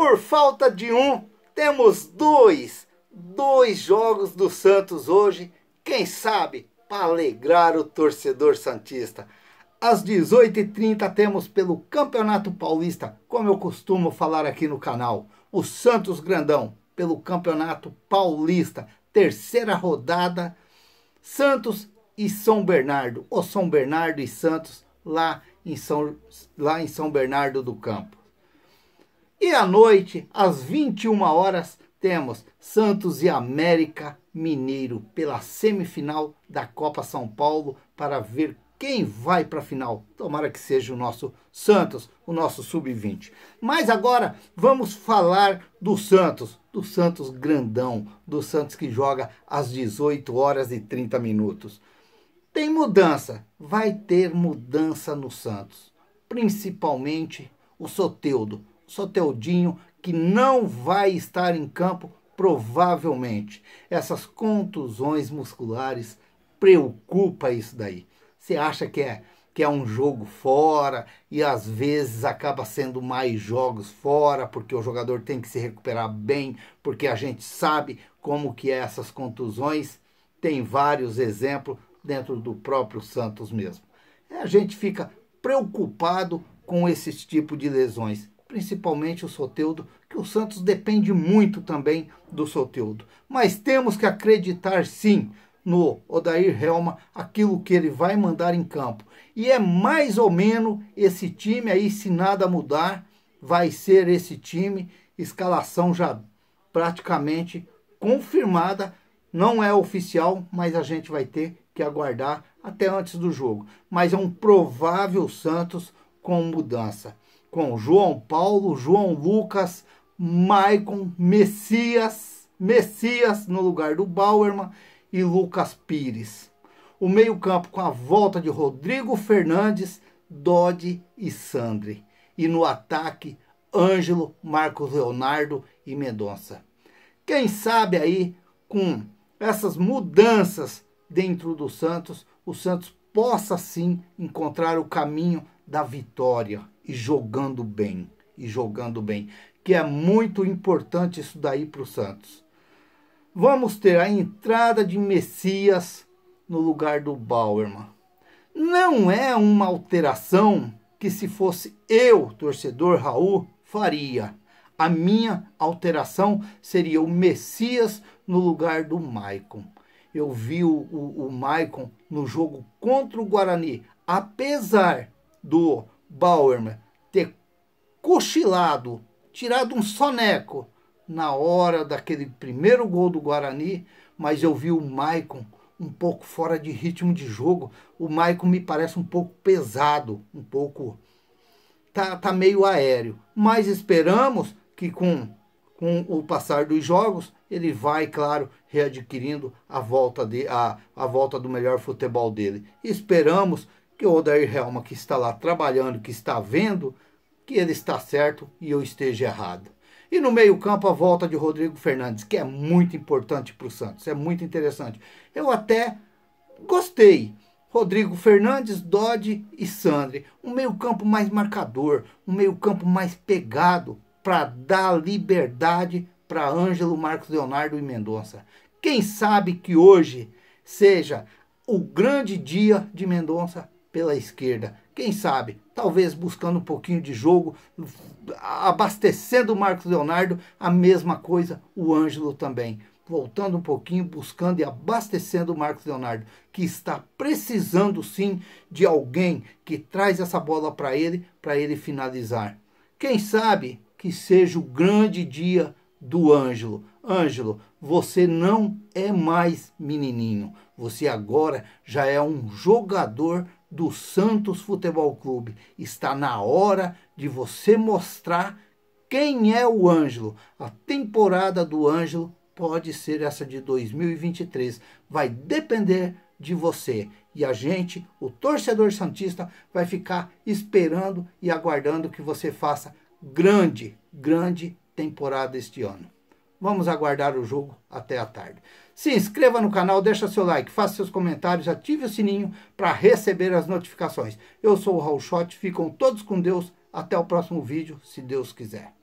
Por falta de um, temos dois. Dois jogos do Santos hoje. Quem sabe para alegrar o torcedor Santista. Às 18h30 temos pelo Campeonato Paulista, como eu costumo falar aqui no canal, o Santos Grandão pelo Campeonato Paulista, terceira rodada, Santos e São Bernardo, ou São Bernardo e Santos lá em São, lá em São Bernardo do Campo. E à noite, às 21 horas, temos Santos e América Mineiro pela semifinal da Copa São Paulo para ver quem vai para a final. Tomara que seja o nosso Santos, o nosso sub-20. Mas agora vamos falar do Santos, do Santos grandão, do Santos que joga às 18 horas e 30 minutos. Tem mudança, vai ter mudança no Santos, principalmente o Soteudo, Soteldinho que não vai estar em campo provavelmente. Essas contusões musculares preocupa isso daí. Você acha que é que é um jogo fora e às vezes acaba sendo mais jogos fora porque o jogador tem que se recuperar bem, porque a gente sabe como que é essas contusões. Tem vários exemplos dentro do próprio Santos mesmo. É, a gente fica preocupado com esse tipo de lesões principalmente o Soteudo, que o Santos depende muito também do Soteudo. Mas temos que acreditar sim no Odair Helma aquilo que ele vai mandar em campo. E é mais ou menos esse time aí, se nada mudar, vai ser esse time, escalação já praticamente confirmada, não é oficial, mas a gente vai ter que aguardar até antes do jogo. Mas é um provável Santos com mudança com João Paulo, João Lucas, Maicon, Messias, Messias no lugar do Bauerman e Lucas Pires. O meio-campo com a volta de Rodrigo Fernandes, Dodge e Sandri. E no ataque, Ângelo, Marcos Leonardo e Mendonça. Quem sabe aí com essas mudanças dentro do Santos, o Santos possa sim encontrar o caminho da vitória e jogando bem. E jogando bem. Que é muito importante isso daí para o Santos. Vamos ter a entrada de Messias no lugar do Bauerman. Não é uma alteração que, se fosse eu, torcedor Raul, faria. A minha alteração seria o Messias no lugar do Maicon. Eu vi o, o, o Maicon no jogo contra o Guarani, apesar do Bauerman ter cochilado, tirado um soneco na hora daquele primeiro gol do Guarani, mas eu vi o Maicon um pouco fora de ritmo de jogo. O Maicon me parece um pouco pesado, um pouco tá, tá meio aéreo, mas esperamos que com com o passar dos jogos, ele vai, claro, readquirindo a volta, de, a, a volta do melhor futebol dele. Esperamos que o Odair Helma que está lá trabalhando, que está vendo, que ele está certo e eu esteja errado. E no meio-campo, a volta de Rodrigo Fernandes, que é muito importante para o Santos, é muito interessante. Eu até gostei. Rodrigo Fernandes, Dodge e Sandri. Um meio-campo mais marcador, um meio-campo mais pegado para dar liberdade para Ângelo, Marcos Leonardo e Mendonça. Quem sabe que hoje seja o grande dia de Mendonça pela esquerda. Quem sabe, talvez buscando um pouquinho de jogo, abastecendo o Marcos Leonardo, a mesma coisa o Ângelo também. Voltando um pouquinho, buscando e abastecendo o Marcos Leonardo, que está precisando sim de alguém que traz essa bola para ele, para ele finalizar. Quem sabe que seja o grande dia do Ângelo. Ângelo, você não é mais menininho. Você agora já é um jogador do Santos Futebol Clube. Está na hora de você mostrar quem é o Ângelo. A temporada do Ângelo pode ser essa de 2023. Vai depender de você. E a gente, o torcedor Santista, vai ficar esperando e aguardando que você faça grande, grande temporada este ano. Vamos aguardar o jogo até a tarde. Se inscreva no canal, deixa seu like, faça seus comentários, ative o sininho para receber as notificações. Eu sou o Raul Schott, ficam todos com Deus. Até o próximo vídeo, se Deus quiser.